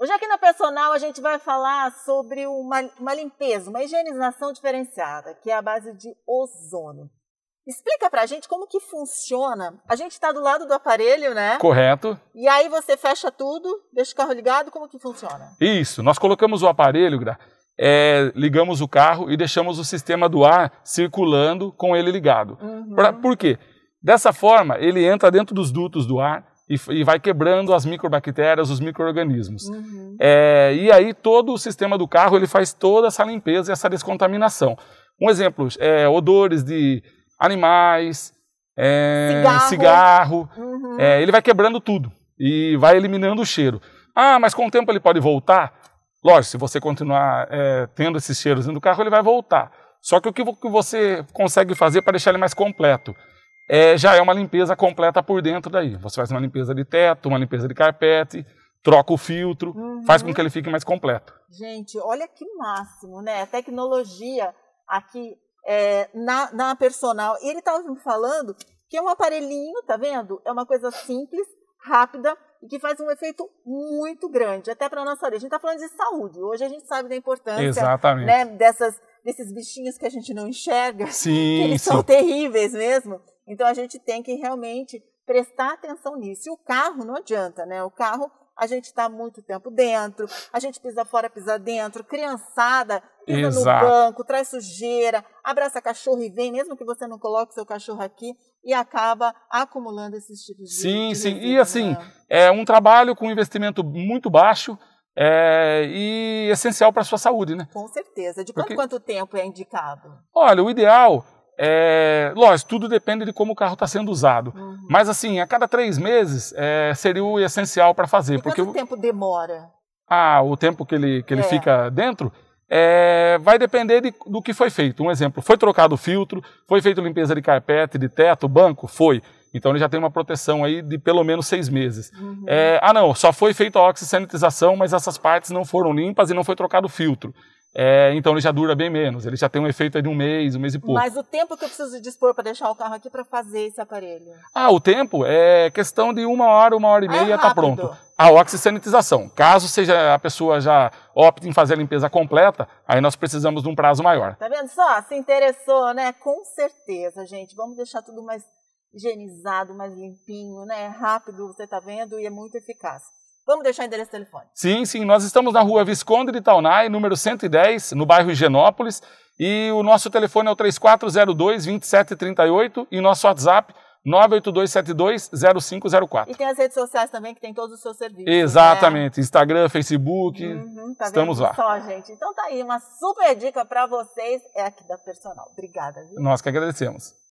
Hoje aqui na Personal a gente vai falar sobre uma, uma limpeza, uma higienização diferenciada, que é a base de ozônio. Explica pra gente como que funciona. A gente está do lado do aparelho, né? Correto. E aí você fecha tudo, deixa o carro ligado, como que funciona? Isso, nós colocamos o aparelho, é, ligamos o carro e deixamos o sistema do ar circulando com ele ligado. Uhum. Pra, por quê? Dessa forma, ele entra dentro dos dutos do ar, e, e vai quebrando as microbactérias, os microorganismos. Uhum. É, e aí todo o sistema do carro ele faz toda essa limpeza e essa descontaminação. Um exemplo, é, odores de animais, é, cigarro, cigarro uhum. É, ele vai quebrando tudo e vai eliminando o cheiro. Ah, mas com o tempo ele pode voltar? Lógico, se você continuar é, tendo esses cheiros dentro do carro, ele vai voltar. Só que o que você consegue fazer para deixar ele mais completo? é, já é uma limpeza completa por dentro daí. Você faz uma limpeza de teto, uma limpeza de carpete, troca o filtro, uhum. faz com que ele fique mais completo. Gente, olha que máximo, né? A tecnologia aqui é, na, na personal. E ele estava tá me falando que é um aparelhinho, tá vendo? É uma coisa simples, rápida e que faz um efeito muito grande, até para a nossa orelha. A gente está falando de saúde. Hoje a gente sabe da importância Exatamente. Né, dessas, desses bichinhos que a gente não enxerga. Sim, que eles sim. são terríveis mesmo. Então a gente tem que realmente prestar atenção nisso. E o carro não adianta, né? O carro a gente está muito tempo dentro, a gente pisa fora, pisa dentro, criançada pisa Exato. no banco, traz sujeira, abraça cachorro e vem, mesmo que você não coloque seu cachorro aqui, e acaba acumulando esses tipos de Sim, sim. e assim, né? é um trabalho com investimento muito baixo, é, e essencial para a sua saúde, né? Com certeza. De quanto, Porque, quanto tempo é indicado? Olha, o ideal é, lógico, tudo depende de como o carro está sendo usado. Uhum. Mas assim, a cada três meses é, seria o essencial para fazer. E porque quanto tempo demora? Ah, o tempo que ele, que ele é. fica dentro é, vai depender de, do que foi feito. Um exemplo, foi trocado o filtro, foi feita limpeza de carpete, de teto, banco? Foi. Então ele já tem uma proteção aí de pelo menos seis meses. Uhum. É, ah, não, só foi feita a oxisanitização, mas essas partes não foram limpas e não foi trocado o filtro. É, então ele já dura bem menos, ele já tem um efeito de um mês, um mês e pouco. Mas o tempo que eu preciso dispor para deixar o carro aqui para fazer esse aparelho? Ah, o tempo é questão de uma hora, uma hora e é meia, está é pronto. A oxisanitização, caso seja a pessoa já opte em fazer a limpeza completa, aí nós precisamos de um prazo maior. Tá vendo só? Se interessou, né? Com certeza, gente. Vamos deixar tudo mais higienizado, mais limpinho, né? Rápido, você tá vendo, e é muito eficaz. Vamos deixar o endereço do telefone. Sim, sim. Nós estamos na rua Visconde de Taunay, número 110, no bairro Higienópolis. E o nosso telefone é o 3402-2738 e nosso WhatsApp 982720504. E tem as redes sociais também que tem todos os seus serviços. Né? Exatamente, né? Instagram, Facebook, uhum, tá estamos lá. Só, gente. Então tá aí uma super dica para vocês é aqui da Personal. Obrigada. Viu? Nós que agradecemos.